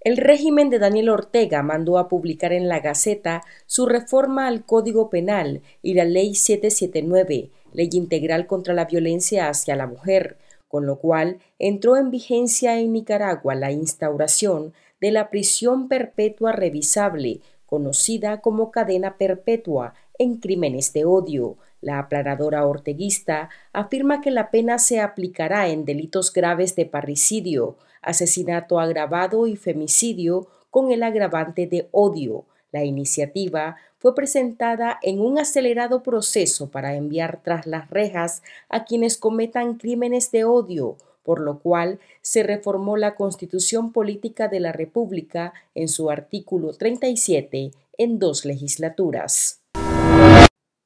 El régimen de Daniel Ortega mandó a publicar en la Gaceta su reforma al Código Penal y la Ley 779, Ley Integral contra la Violencia hacia la Mujer, con lo cual entró en vigencia en Nicaragua la instauración de la prisión perpetua revisable, conocida como cadena perpetua en crímenes de odio, la aplanadora orteguista afirma que la pena se aplicará en delitos graves de parricidio, asesinato agravado y femicidio con el agravante de odio. La iniciativa fue presentada en un acelerado proceso para enviar tras las rejas a quienes cometan crímenes de odio, por lo cual se reformó la Constitución Política de la República en su artículo 37 en dos legislaturas.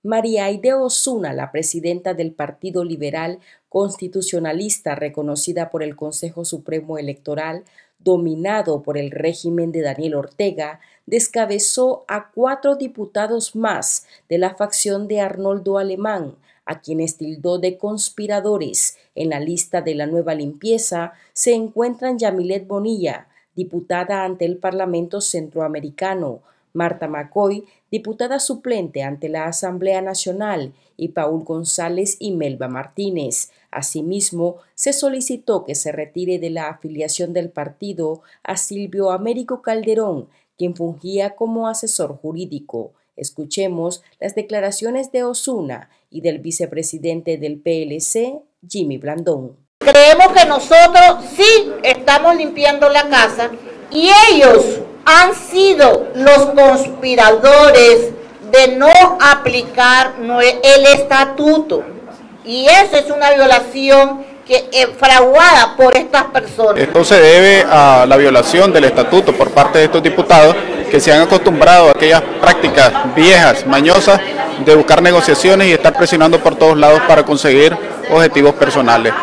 María Aide Osuna, la presidenta del Partido Liberal Constitucionalista reconocida por el Consejo Supremo Electoral, dominado por el régimen de Daniel Ortega, descabezó a cuatro diputados más de la facción de Arnoldo Alemán, a quienes tildó de conspiradores. En la lista de la nueva limpieza se encuentran Yamilet Bonilla, diputada ante el Parlamento Centroamericano, Marta Macoy, diputada suplente ante la Asamblea Nacional, y Paul González y Melba Martínez. Asimismo, se solicitó que se retire de la afiliación del partido a Silvio Américo Calderón, quien fungía como asesor jurídico. Escuchemos las declaraciones de Osuna y del vicepresidente del PLC, Jimmy Blandón. Creemos que nosotros sí estamos limpiando la casa y ellos han sido los conspiradores de no aplicar el estatuto. Y esa es una violación que fraguada por estas personas. Esto se debe a la violación del estatuto por parte de estos diputados que se han acostumbrado a aquellas prácticas viejas, mañosas, de buscar negociaciones y estar presionando por todos lados para conseguir objetivos personales.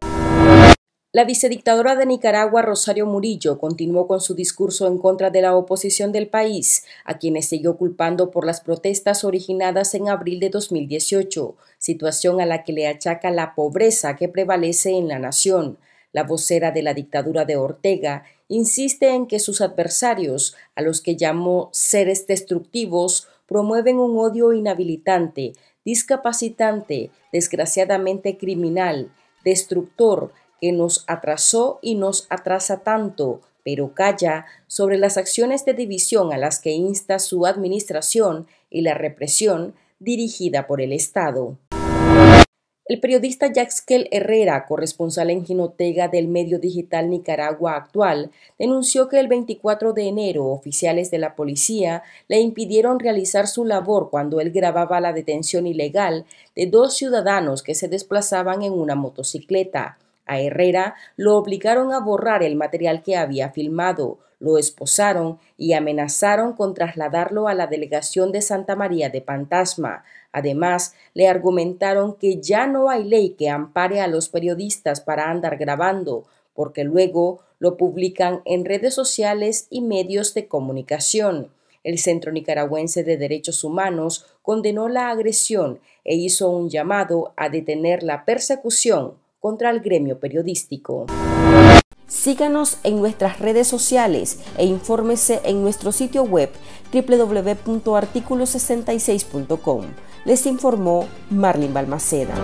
La vicedictadora de Nicaragua, Rosario Murillo, continuó con su discurso en contra de la oposición del país, a quienes siguió culpando por las protestas originadas en abril de 2018, situación a la que le achaca la pobreza que prevalece en la nación. La vocera de la dictadura de Ortega insiste en que sus adversarios, a los que llamó seres destructivos, promueven un odio inhabilitante, discapacitante, desgraciadamente criminal, destructor, que nos atrasó y nos atrasa tanto, pero calla sobre las acciones de división a las que insta su administración y la represión dirigida por el Estado. El periodista Yaxquel Herrera, corresponsal en Ginotega del medio digital Nicaragua Actual, denunció que el 24 de enero oficiales de la policía le impidieron realizar su labor cuando él grababa la detención ilegal de dos ciudadanos que se desplazaban en una motocicleta. A Herrera lo obligaron a borrar el material que había filmado, lo esposaron y amenazaron con trasladarlo a la delegación de Santa María de Pantasma. Además, le argumentaron que ya no hay ley que ampare a los periodistas para andar grabando, porque luego lo publican en redes sociales y medios de comunicación. El Centro Nicaragüense de Derechos Humanos condenó la agresión e hizo un llamado a detener la persecución contra el gremio periodístico. Síganos en nuestras redes sociales e infórmese en nuestro sitio web www.articulo66.com. Les informó Marlin Balmaceda.